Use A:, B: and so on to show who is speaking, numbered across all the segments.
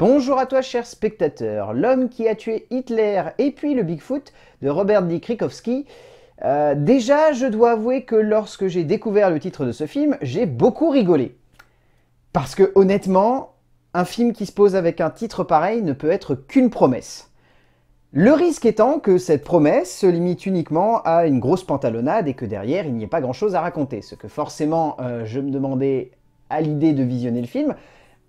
A: Bonjour à toi cher spectateur, l'homme qui a tué Hitler et puis le Bigfoot de Robert D. Krikowski. Euh, déjà, je dois avouer que lorsque j'ai découvert le titre de ce film, j'ai beaucoup rigolé. Parce que honnêtement, un film qui se pose avec un titre pareil ne peut être qu'une promesse. Le risque étant que cette promesse se limite uniquement à une grosse pantalonnade et que derrière il n'y ait pas grand chose à raconter, ce que forcément euh, je me demandais à l'idée de visionner le film,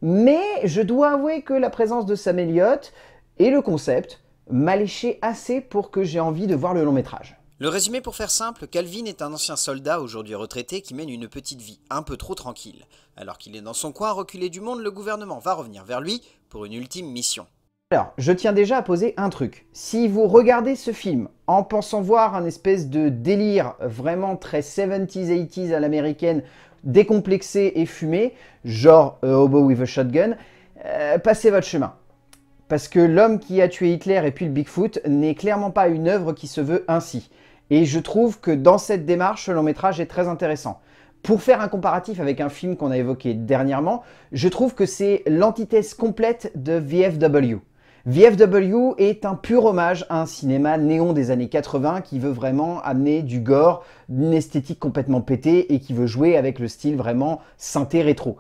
A: mais je dois avouer que la présence de Sam Elliott et le concept m'a léché assez pour que j'ai envie de voir le long métrage. Le résumé pour faire simple, Calvin est un ancien soldat aujourd'hui retraité qui mène une petite vie un peu trop tranquille. Alors qu'il est dans son coin reculé du monde, le gouvernement va revenir vers lui pour une ultime mission. Alors, je tiens déjà à poser un truc. Si vous regardez ce film en pensant voir un espèce de délire vraiment très 70s, 80s à l'américaine décomplexé et fumé, genre euh, Hobo with a Shotgun, euh, passez votre chemin. Parce que l'homme qui a tué Hitler et puis le Bigfoot n'est clairement pas une œuvre qui se veut ainsi. Et je trouve que dans cette démarche, le long métrage est très intéressant. Pour faire un comparatif avec un film qu'on a évoqué dernièrement, je trouve que c'est l'antithèse complète de VFW. VFW est un pur hommage à un cinéma néon des années 80 qui veut vraiment amener du gore, une esthétique complètement pétée et qui veut jouer avec le style vraiment synthé rétro.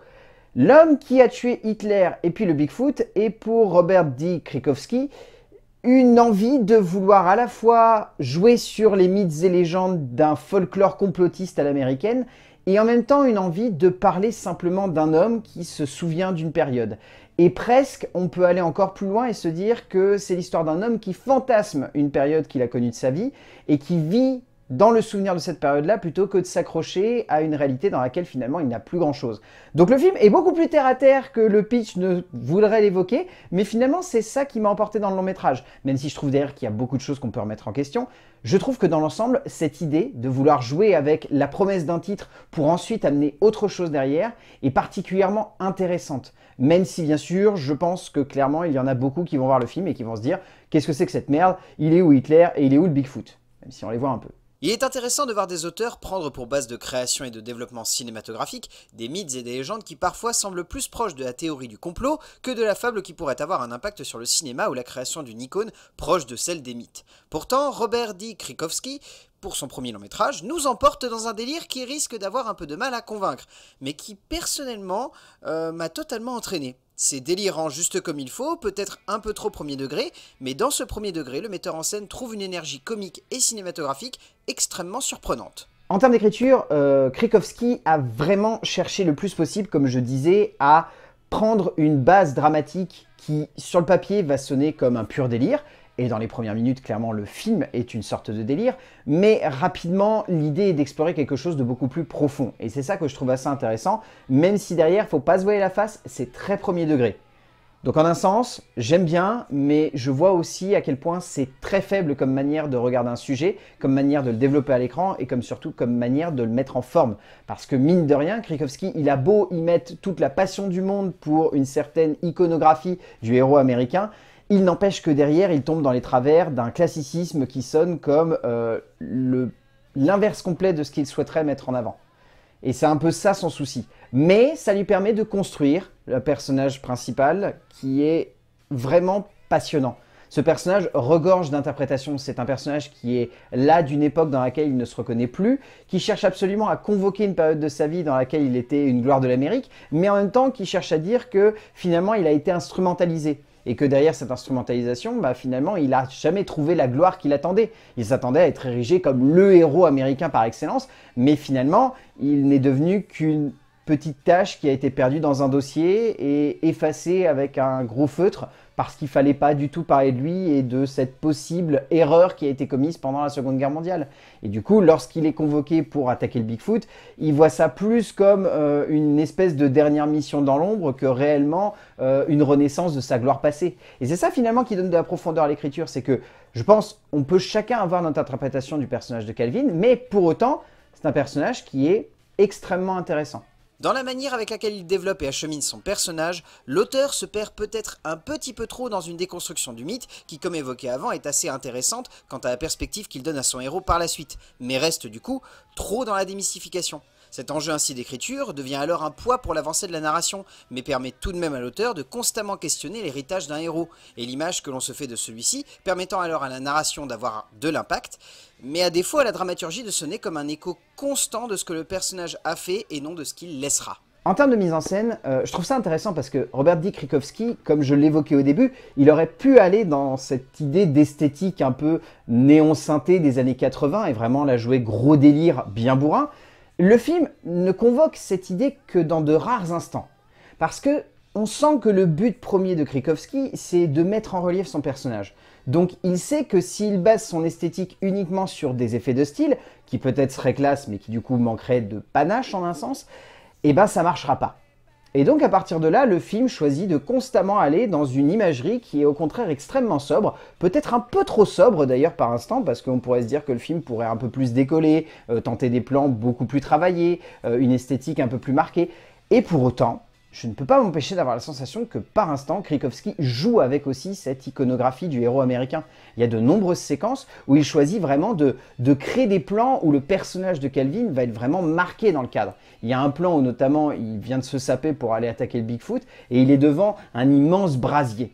A: L'homme qui a tué Hitler et puis le Bigfoot est pour Robert D. Krikowski une envie de vouloir à la fois jouer sur les mythes et légendes d'un folklore complotiste à l'américaine et en même temps une envie de parler simplement d'un homme qui se souvient d'une période. Et presque, on peut aller encore plus loin et se dire que c'est l'histoire d'un homme qui fantasme une période qu'il a connue de sa vie et qui vit dans le souvenir de cette période-là plutôt que de s'accrocher à une réalité dans laquelle finalement il n'a plus grand-chose. Donc le film est beaucoup plus terre-à-terre que le pitch ne voudrait l'évoquer, mais finalement c'est ça qui m'a emporté dans le long métrage, même si je trouve d'ailleurs qu'il y a beaucoup de choses qu'on peut remettre en question. Je trouve que dans l'ensemble, cette idée de vouloir jouer avec la promesse d'un titre pour ensuite amener autre chose derrière est particulièrement intéressante. Même si bien sûr, je pense que clairement il y en a beaucoup qui vont voir le film et qui vont se dire qu'est-ce que c'est que cette merde Il est où Hitler et il est où le Bigfoot Même si on les voit un peu. Il est intéressant de voir des auteurs prendre pour base de création et de développement cinématographique des mythes et des légendes qui parfois semblent plus proches de la théorie du complot que de la fable qui pourrait avoir un impact sur le cinéma ou la création d'une icône proche de celle des mythes. Pourtant, Robert D. Krikowski pour son premier long métrage, nous emporte dans un délire qui risque d'avoir un peu de mal à convaincre, mais qui personnellement euh, m'a totalement entraîné. C'est délirant juste comme il faut, peut-être un peu trop premier degré, mais dans ce premier degré, le metteur en scène trouve une énergie comique et cinématographique extrêmement surprenante. En termes d'écriture, euh, a vraiment cherché le plus possible, comme je disais, à prendre une base dramatique qui, sur le papier, va sonner comme un pur délire, et dans les premières minutes, clairement, le film est une sorte de délire. Mais rapidement, l'idée est d'explorer quelque chose de beaucoup plus profond. Et c'est ça que je trouve assez intéressant, même si derrière, faut pas se voiler la face, c'est très premier degré. Donc en un sens, j'aime bien, mais je vois aussi à quel point c'est très faible comme manière de regarder un sujet, comme manière de le développer à l'écran et comme surtout comme manière de le mettre en forme. Parce que mine de rien, Krikowski, il a beau y mettre toute la passion du monde pour une certaine iconographie du héros américain, il n'empêche que derrière, il tombe dans les travers d'un classicisme qui sonne comme euh, l'inverse complet de ce qu'il souhaiterait mettre en avant. Et c'est un peu ça son souci. Mais ça lui permet de construire le personnage principal qui est vraiment passionnant. Ce personnage regorge d'interprétations. C'est un personnage qui est là d'une époque dans laquelle il ne se reconnaît plus, qui cherche absolument à convoquer une période de sa vie dans laquelle il était une gloire de l'Amérique, mais en même temps qui cherche à dire que finalement il a été instrumentalisé et que derrière cette instrumentalisation, bah, finalement, il n'a jamais trouvé la gloire qu'il attendait. Il s'attendait à être érigé comme le héros américain par excellence, mais finalement, il n'est devenu qu'une petite tâche qui a été perdue dans un dossier et effacée avec un gros feutre parce qu'il fallait pas du tout parler de lui et de cette possible erreur qui a été commise pendant la Seconde Guerre mondiale. Et du coup, lorsqu'il est convoqué pour attaquer le Bigfoot, il voit ça plus comme euh, une espèce de dernière mission dans l'ombre que réellement euh, une renaissance de sa gloire passée. Et c'est ça finalement qui donne de la profondeur à l'écriture, c'est que je pense on peut chacun avoir notre interprétation du personnage de Calvin, mais pour autant, c'est un personnage qui est extrêmement intéressant. Dans la manière avec laquelle il développe et achemine son personnage, l'auteur se perd peut-être un petit peu trop dans une déconstruction du mythe qui, comme évoqué avant, est assez intéressante quant à la perspective qu'il donne à son héros par la suite, mais reste du coup trop dans la démystification. Cet enjeu ainsi d'écriture devient alors un poids pour l'avancée de la narration, mais permet tout de même à l'auteur de constamment questionner l'héritage d'un héros, et l'image que l'on se fait de celui-ci, permettant alors à la narration d'avoir de l'impact, mais à défaut à la dramaturgie de sonner comme un écho constant de ce que le personnage a fait et non de ce qu'il laissera. En termes de mise en scène, euh, je trouve ça intéressant parce que Robert D. Rikowski, comme je l'évoquais au début, il aurait pu aller dans cette idée d'esthétique un peu néon synthé des années 80 et vraiment la jouer gros délire bien bourrin. Le film ne convoque cette idée que dans de rares instants, parce que on sent que le but premier de Krikowski, c'est de mettre en relief son personnage. Donc il sait que s'il base son esthétique uniquement sur des effets de style, qui peut-être seraient classe mais qui du coup manqueraient de panache en un sens, eh ben ça marchera pas. Et donc à partir de là, le film choisit de constamment aller dans une imagerie qui est au contraire extrêmement sobre, peut-être un peu trop sobre d'ailleurs par instant, parce qu'on pourrait se dire que le film pourrait un peu plus décoller, euh, tenter des plans beaucoup plus travaillés, euh, une esthétique un peu plus marquée. Et pour autant, je ne peux pas m'empêcher d'avoir la sensation que par instant, Krikowski joue avec aussi cette iconographie du héros américain. Il y a de nombreuses séquences où il choisit vraiment de, de créer des plans où le personnage de Calvin va être vraiment marqué dans le cadre. Il y a un plan où notamment il vient de se saper pour aller attaquer le Bigfoot et il est devant un immense brasier.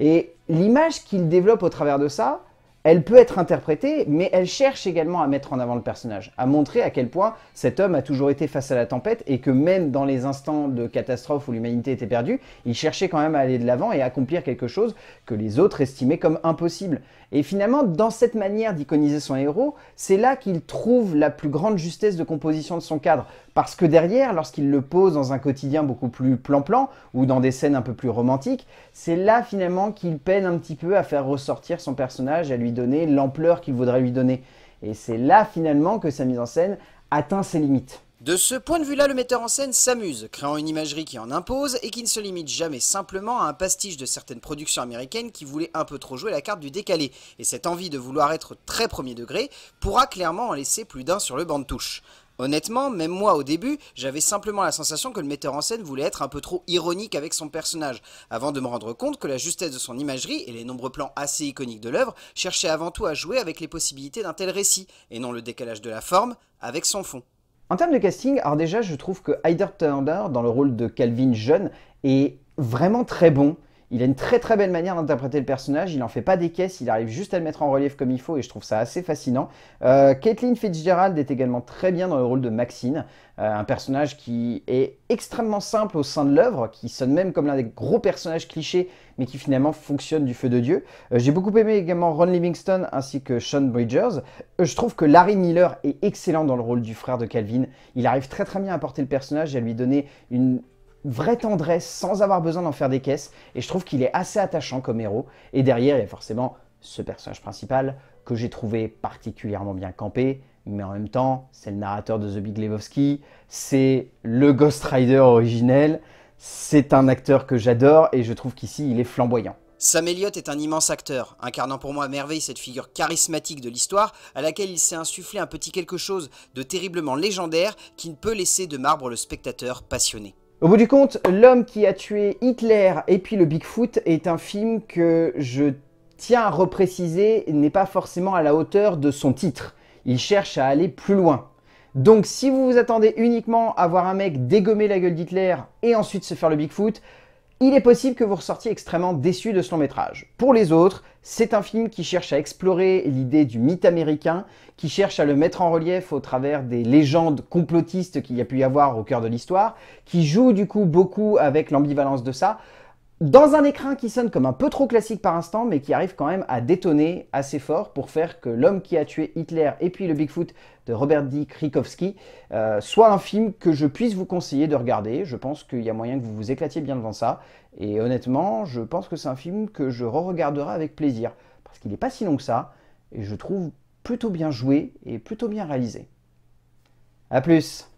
A: Et l'image qu'il développe au travers de ça, elle peut être interprétée, mais elle cherche également à mettre en avant le personnage, à montrer à quel point cet homme a toujours été face à la tempête et que même dans les instants de catastrophe où l'humanité était perdue, il cherchait quand même à aller de l'avant et à accomplir quelque chose que les autres estimaient comme impossible. Et finalement, dans cette manière d'iconiser son héros, c'est là qu'il trouve la plus grande justesse de composition de son cadre. Parce que derrière, lorsqu'il le pose dans un quotidien beaucoup plus plan-plan, ou dans des scènes un peu plus romantiques, c'est là finalement qu'il peine un petit peu à faire ressortir son personnage, à lui donner, l'ampleur qu'il voudrait lui donner. Et c'est là finalement que sa mise en scène atteint ses limites. De ce point de vue-là, le metteur en scène s'amuse, créant une imagerie qui en impose et qui ne se limite jamais simplement à un pastiche de certaines productions américaines qui voulaient un peu trop jouer la carte du décalé. Et cette envie de vouloir être très premier degré pourra clairement en laisser plus d'un sur le banc de touche. Honnêtement, même moi au début, j'avais simplement la sensation que le metteur en scène voulait être un peu trop ironique avec son personnage, avant de me rendre compte que la justesse de son imagerie et les nombreux plans assez iconiques de l'œuvre cherchaient avant tout à jouer avec les possibilités d'un tel récit, et non le décalage de la forme avec son fond. En termes de casting, alors déjà je trouve que Heider Turner, dans le rôle de Calvin jeune, est vraiment très bon. Il a une très très belle manière d'interpréter le personnage, il n'en fait pas des caisses, il arrive juste à le mettre en relief comme il faut et je trouve ça assez fascinant. Euh, Caitlin Fitzgerald est également très bien dans le rôle de Maxine, euh, un personnage qui est extrêmement simple au sein de l'œuvre, qui sonne même comme l'un des gros personnages clichés mais qui finalement fonctionne du feu de Dieu. Euh, j'ai beaucoup aimé également Ron Livingston ainsi que Sean Bridgers. je trouve que Larry Miller est excellent dans le rôle du frère de Calvin, il arrive très très bien à porter le personnage et à lui donner une vraie tendresse sans avoir besoin d'en faire des caisses. Et je trouve qu'il est assez attachant comme héros. Et derrière, il y a forcément ce personnage principal que j'ai trouvé particulièrement bien campé, mais en même temps, c'est le narrateur de The Big Lebowski, c'est le Ghost Rider originel, c'est un acteur que j'adore et je trouve qu'ici, il est flamboyant. Sam Elliott est un immense acteur, incarnant pour moi à merveille cette figure charismatique de l'histoire à laquelle il s'est insufflé un petit quelque chose de terriblement légendaire qui ne peut laisser de marbre le spectateur passionné. Au bout du compte, L'homme qui a tué Hitler et puis le Bigfoot est un film que je tiens à repréciser n'est pas forcément à la hauteur de son titre. Il cherche à aller plus loin. Donc si vous vous attendez uniquement à voir un mec dégommer la gueule d'Hitler et ensuite se faire le Bigfoot, il est possible que vous ressortiez extrêmement déçu de ce long métrage. Pour les autres, c'est un film qui cherche à explorer l'idée du mythe américain, qui cherche à le mettre en relief au travers des légendes complotistes qu'il y a pu y avoir au cœur de l'histoire, qui joue du coup beaucoup avec l'ambivalence de ça, dans un écran qui sonne comme un peu trop classique par instant, mais qui arrive quand même à détonner assez fort pour faire que l'homme qui a tué Hitler et puis le Bigfoot de Robert D. Krikowski euh, soit un film que je puisse vous conseiller de regarder. Je pense qu'il y a moyen que vous vous éclatiez bien devant ça. Et honnêtement, je pense que c'est un film que je re-regarderai avec plaisir, parce qu'il n'est pas si long que ça, et je trouve plutôt bien joué et plutôt bien réalisé. A plus